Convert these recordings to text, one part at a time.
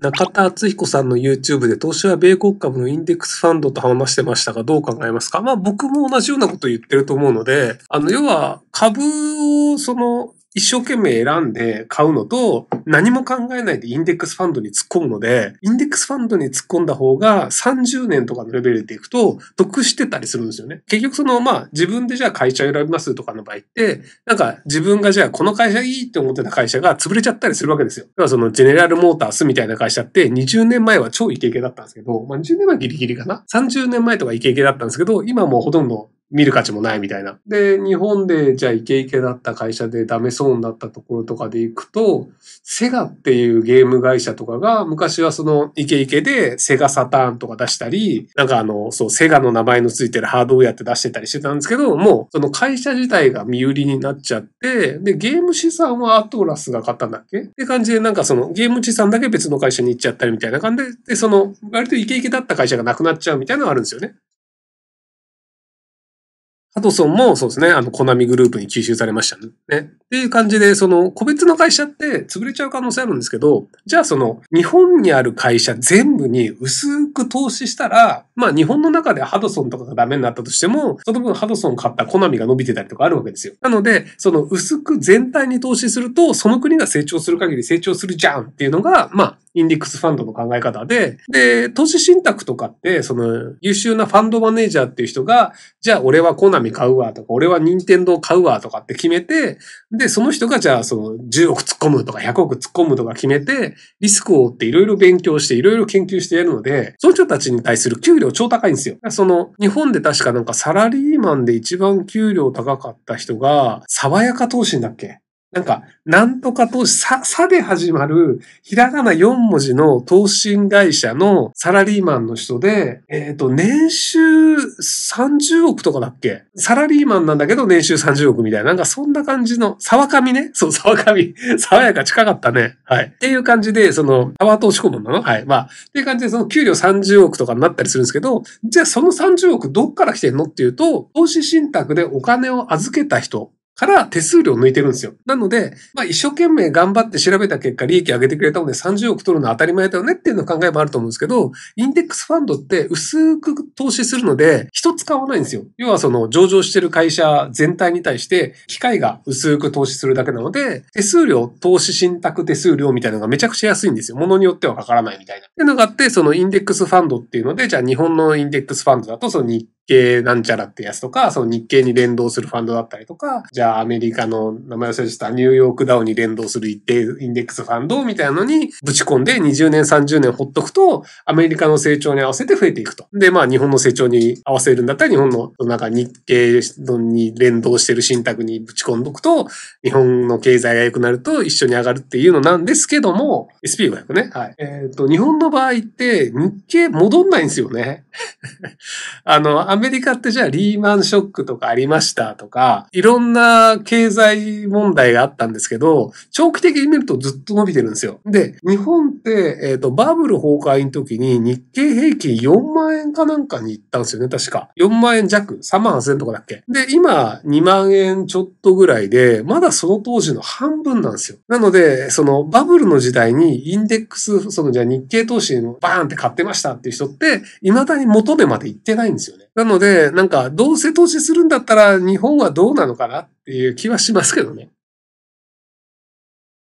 中田敦彦さんの YouTube で投資は米国株のインデックスファンドと話してましたがどう考えますかまあ僕も同じようなこと言ってると思うので、あの要は株をその一生懸命選んで買うのと、何も考えないでインデックスファンドに突っ込むので、インデックスファンドに突っ込んだ方が30年とかのレベルでいくと、得してたりするんですよね。結局その、まあ、自分でじゃあ会社選びますとかの場合って、なんか自分がじゃあこの会社いいって思ってた会社が潰れちゃったりするわけですよ。だからその、ジェネラルモータースみたいな会社って20年前は超イケイケだったんですけど、まあ20年前ギリギリかな ?30 年前とかイケイケだったんですけど、今もうほとんど見る価値もないみたいな。で、日本でじゃあイケイケだった会社でダメそうになったところとかで行くと、セガっていうゲーム会社とかが昔はそのイケイケでセガサターンとか出したり、なんかあの、そう、セガの名前のついてるハードウェアって出してたりしてたんですけど、もうその会社自体が身売りになっちゃって、で、ゲーム資産はアトラスが買ったんだっけって感じでなんかそのゲーム資産だけ別の会社に行っちゃったりみたいな感じで、で、その割とイケイケだった会社がなくなっちゃうみたいなのがあるんですよね。ハドソンもそうですね、あの、コナミグループに吸収されましたね。っていう感じで、その、個別の会社って潰れちゃう可能性あるんですけど、じゃあその、日本にある会社全部に薄く投資したら、まあ日本の中でハドソンとかがダメになったとしても、その分ハドソン買ったコナミが伸びてたりとかあるわけですよ。なので、その薄く全体に投資すると、その国が成長する限り成長するじゃんっていうのが、まあ、インデックスファンドの考え方で、で、投資信託とかって、その優秀なファンドマネージャーっていう人が、じゃあ俺はコナミ買うわとか、俺はニンテンドー買うわとかって決めて、で、その人がじゃあその10億突っ込むとか100億突っ込むとか決めて、リスクを負っていろいろ勉強していろいろ研究してやるので、その人たちに対する給料超高いんですよ。その、日本で確かなんかサラリーマンで一番給料高かった人が、爽やか投資んだっけなんか、なんとか投資、さ、さで始まる、ひらがな4文字の投資会社のサラリーマンの人で、えっ、ー、と、年収30億とかだっけサラリーマンなんだけど年収30億みたいな、なんかそんな感じの、沢上ねそう、沢上。爽やか近かったね。はい。っていう感じで、その、パワー投資顧問なのはい。まあ、っていう感じで、その給料30億とかになったりするんですけど、じゃあその30億どっから来てんのっていうと、投資信託でお金を預けた人から手数料抜いてるんですよ。なので、まあ一生懸命頑張って調べた結果利益上げてくれたので30億取るのは当たり前だよねっていうの考えもあると思うんですけど、インデックスファンドって薄く投資するので、人使わないんですよ。要はその上場してる会社全体に対して機械が薄く投資するだけなので、手数料、投資信託手数料みたいなのがめちゃくちゃ安いんですよ。ものによってはかからないみたいな。っていうのがあって、そのインデックスファンドっていうので、じゃあ日本のインデックスファンドだとその日経なんちゃらってやつとか、その日経に連動するファンドだったりとか、じゃあアメリカの名前忘れしたニューヨークダウに連動する一定インデックスファンドみたいなのにぶち込んで20年30年ほっとくと、アメリカの成長に合わせて増えていくと。で、まあ日本の成長に合わせるんだったら日本のなんか日経に連動してる信託にぶち込んどくと、日本の経済が良くなると一緒に上がるっていうのなんですけども、SP500 ね。はい。えっ、ー、と、日本の場合って日経戻んないんですよね。あの、メリカってじゃあリーマンショックとかありましたとか、いろんな経済問題があったんですけど、長期的に見るとずっと伸びてるんですよ。で、日本って、えっ、ー、と、バブル崩壊の時に日経平均4万円かなんかに行ったんですよね、確か。4万円弱、3万8000円とかだっけ。で、今、2万円ちょっとぐらいで、まだその当時の半分なんですよ。なので、そのバブルの時代にインデックス、そのじゃあ日経投資のバーンって買ってましたっていう人って、未だに元値まで行ってないんですよね。なので、なんか、どうせ投資するんだったら、日本はどうなのかなっていう気はしますけどね。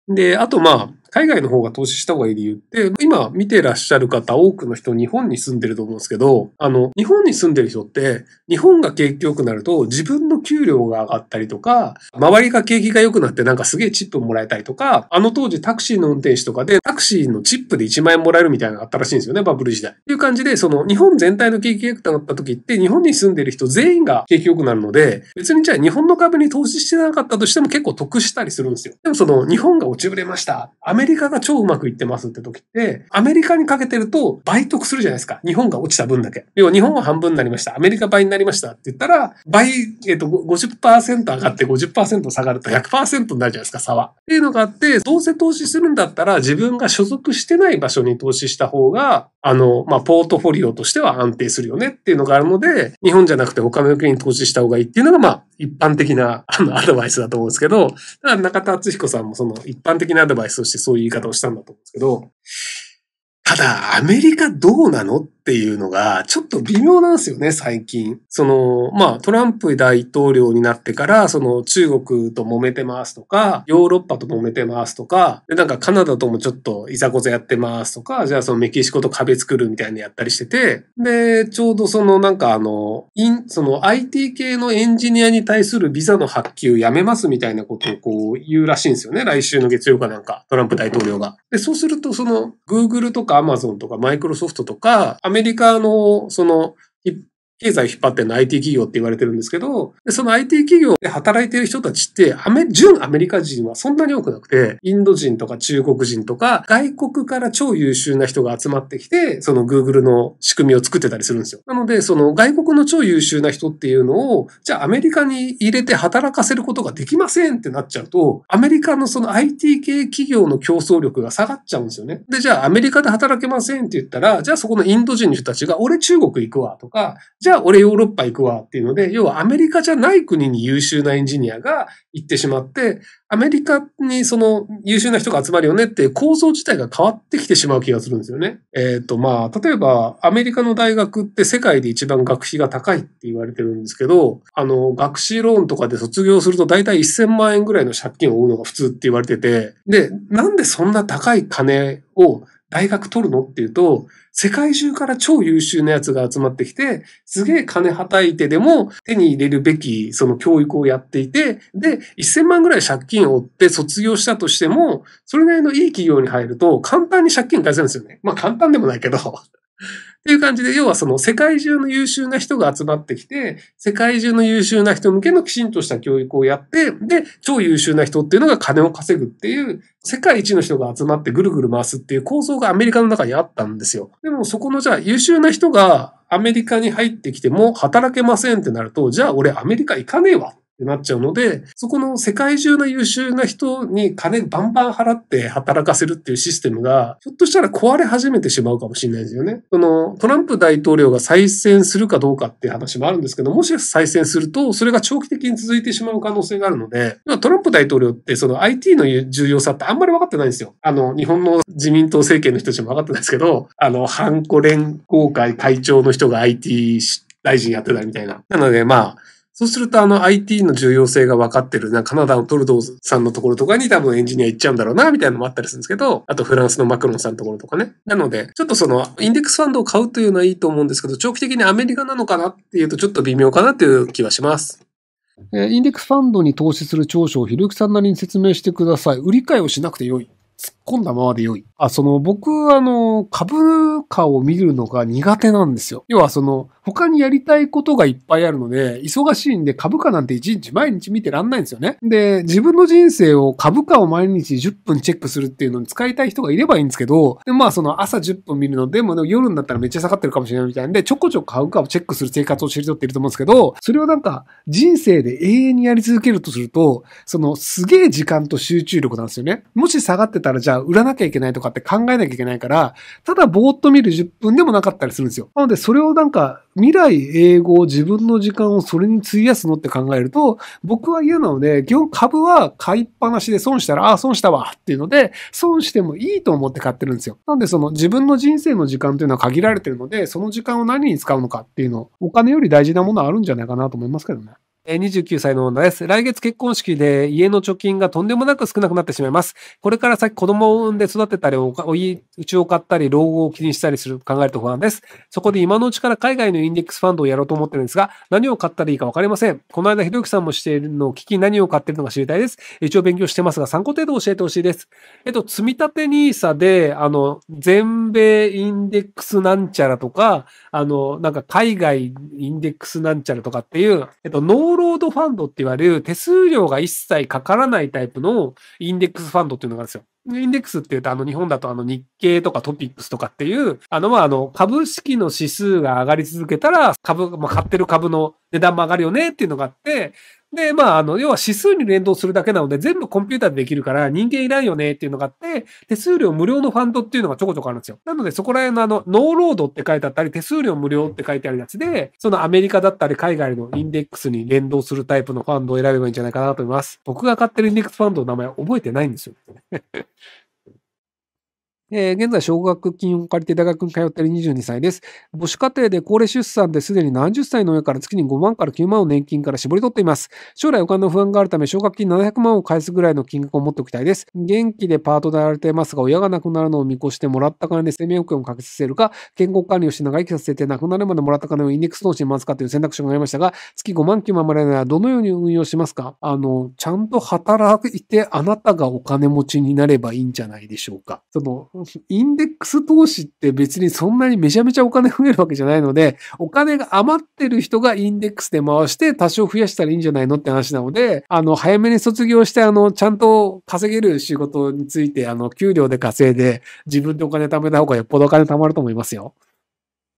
で、あとまあ、海外の方が投資した方がいい理由って、今見てらっしゃる方、多くの人、日本に住んでると思うんですけど、あの、日本に住んでる人って、日本が景気良くなると、自分の給料が上がったりとか、周りが景気が良くなってなんかすげえチップもらえたりとか、あの当時タクシーの運転手とかで、タクシーのチップで1万円もらえるみたいなのがあったらしいんですよね、バブル時代。っていう感じで、その、日本全体の景気が良くなった時って、日本に住んでる人全員が景気良くなるので、別にじゃあ日本の株に投資してなかったとしても結構得したりするんですよ。でもその、日本が落ちぶれました。アメメリカが超うまくいってますって時って、アメリカにかけてると倍得するじゃないですか。日本が落ちた分だけ。要は日本は半分になりました。アメリカ倍になりましたって言ったら、倍、えっ、ー、と、50%上がって50%下がると100%になるじゃないですか、差は。っていうのがあって、どうせ投資するんだったら自分が所属してない場所に投資した方が、あの、まあ、ポートフォリオとしては安定するよねっていうのがあるので、日本じゃなくて他の国に投資した方がいいっていうのが、まあ、一般的な あのアドバイスだと思うんですけど、だから中田敦彦さんもその一般的なアドバイスとしてそういう言い方をしたんだと思うんですけど、ただアメリカどうなのっっていうのが、ちょっと微妙なんですよね、最近。その、まあ、トランプ大統領になってから、その、中国と揉めてますとか、ヨーロッパと揉めてますとか、で、なんかカナダともちょっといざこざやってますとか、じゃあそのメキシコと壁作るみたいなやったりしてて、で、ちょうどその、なんかあの、イン、その IT 系のエンジニアに対するビザの発給やめますみたいなことをこう言うらしいんですよね、来週の月曜かなんか、トランプ大統領が。で、そうすると、その、Google とか Amazon とか Microsoft とか、メリカの、その、経済を引っ張ってるの IT 企業って言われてるんですけど、その IT 企業で働いてる人たちって、アメ、純アメリカ人はそんなに多くなくて、インド人とか中国人とか、外国から超優秀な人が集まってきて、その Google の仕組みを作ってたりするんですよ。なので、その外国の超優秀な人っていうのを、じゃあアメリカに入れて働かせることができませんってなっちゃうと、アメリカのその IT 系企業の競争力が下がっちゃうんですよね。で、じゃあアメリカで働けませんって言ったら、じゃあそこのインド人の人たちが、俺中国行くわとか、じゃあゃ俺ヨーロッパ行くわっていうので、要はアメリカじゃない国に優秀なエンジニアが行ってしまって、アメリカにその優秀な人が集まるよねって構造自体が変わってきてしまう気がするんですよね。えっ、ー、とまあ、例えばアメリカの大学って世界で一番学費が高いって言われてるんですけど、あの学士ローンとかで卒業すると大体1000万円ぐらいの借金を負うのが普通って言われてて、で、なんでそんな高い金を大学取るのっていうと、世界中から超優秀なやつが集まってきて、すげえ金はたいてでも手に入れるべきその教育をやっていて、で、1000万ぐらい借金を負って卒業したとしても、それなりのいい企業に入ると簡単に借金返せるんですよね。まあ簡単でもないけど。っていう感じで、要はその世界中の優秀な人が集まってきて、世界中の優秀な人向けのきちんとした教育をやって、で、超優秀な人っていうのが金を稼ぐっていう、世界一の人が集まってぐるぐる回すっていう構造がアメリカの中にあったんですよ。でもそこのじゃあ優秀な人がアメリカに入ってきても働けませんってなると、じゃあ俺アメリカ行かねえわってなっちゃうので、そこの世界中の優秀な人に金バンバン払って働かせるっていうシステムが、ひょっとしたら壊れ始めてしまうかもしれないですよね。その、トランプ大統領が再選するかどうかっていう話もあるんですけど、もし再選すると、それが長期的に続いてしまう可能性があるので、トランプ大統領ってその IT の重要さってあんまり分かってないんですよ。あの、日本の自民党政権の人たちも分かってないですけど、あの、ハンコ連合会会長の人が IT 大臣やってたみたいな。なので、まあ、そうすると、あの IT の重要性が分かってる、なカナダのトルドーさんのところとかに多分エンジニア行っちゃうんだろうな、みたいなのもあったりするんですけど、あとフランスのマクロンさんのところとかね。なので、ちょっとその、インデックスファンドを買うというのはいいと思うんですけど、長期的にアメリカなのかなっていうとちょっと微妙かなっていう気はします。えインデックスファンドに投資する長所をひろゆきさんなりに説明してください。売り買いをしなくてよい。突っ込んだままで良い。あ、その、僕、あの、株価を見るのが苦手なんですよ。要は、その、他にやりたいことがいっぱいあるので、忙しいんで株価なんて一日毎日見てらんないんですよね。で、自分の人生を株価を毎日10分チェックするっていうのに使いたい人がいればいいんですけど、で、まあ、その、朝10分見るのでも、でも夜になったらめっちゃ下がってるかもしれないみたいなんで、ちょこちょこ株価をチェックする生活を知り取っていると思うんですけど、それをなんか、人生で永遠にやり続けるとすると、その、すげえ時間と集中力なんですよね。もし下がってたら、じゃゃ売らなきゃいけないとかって考えなきゃいけないから、ただぼーっと見る10分でもなかったりするんですよ。なので、それをなんか、未来英語、自分の時間をそれに費やすのって考えると、僕は嫌なので、基本株は買いっぱなしで損したら、ああ、損したわっていうので、損してもいいと思って買ってるんですよ。なんで、その自分の人生の時間というのは限られてるので、その時間を何に使うのかっていうの、お金より大事なものはあるんじゃないかなと思いますけどね。29歳の女です。来月結婚式で家の貯金がとんでもなく少なくなってしまいます。これから先子供を産んで育てたり、うちを買ったり、老後を気にしたりする考えると不安です。そこで今のうちから海外のインデックスファンドをやろうと思ってるんですが、何を買ったらいいかわかりません。この間、ひろゆきさんもしているのを聞き、何を買ってるのか知りたいです。一応勉強してますが、参考程度教えてほしいです。えっと、積立 NISA で、あの、全米インデックスなんちゃらとか、あの、なんか海外インデックスなんちゃらとかっていう、えっと、ーロードファンドって言われる手数料が一切かからないタイプのインデックスファンドっていうのがあるんですよ。インデックスって言うと、あの、日本だとあの、日経とかトピックスとかっていう、あの、まあ、あの、株式の指数が上がり続けたら、株、まあ、買ってる株の値段も上がるよねっていうのがあって、で、まあ、あの、要は指数に連動するだけなので、全部コンピューターでできるから人間いないよねっていうのがあって、手数料無料のファンドっていうのがちょこちょこあるんですよ。なので、そこら辺のあの、ノーロードって書いてあったり、手数料無料って書いてあるやつで、そのアメリカだったり海外のインデックスに連動するタイプのファンドを選べばいいんじゃないかなと思います。僕が買ってるインデックスファンドの名前覚えてないんですよ。えー、現在、奨学金を借りて大学に通っている22歳です。母子家庭で高齢出産ですでに何十歳の親から月に5万から9万を年金から絞り取っています。将来お金の不安があるため、奨学金700万を返すぐらいの金額を持っておきたいです。元気でパートでやられていますが、親が亡くなるのを見越してもらった金で生命保険をかけさせるか、健康管理をして長生きさせて亡くなるまでもらった金をインデックス投資に回すかという選択肢がありましたが、月5万9万までならどのように運用しますかあの、ちゃんと働いてあなたがお金持ちになればいいんじゃないでしょうか。その、インデックス投資って別にそんなにめちゃめちゃお金増えるわけじゃないので、お金が余ってる人がインデックスで回して多少増やしたらいいんじゃないのって話なので、あの、早めに卒業して、あの、ちゃんと稼げる仕事について、あの、給料で稼いで、自分でお金貯めた方がよっぽどお金貯まると思いますよ。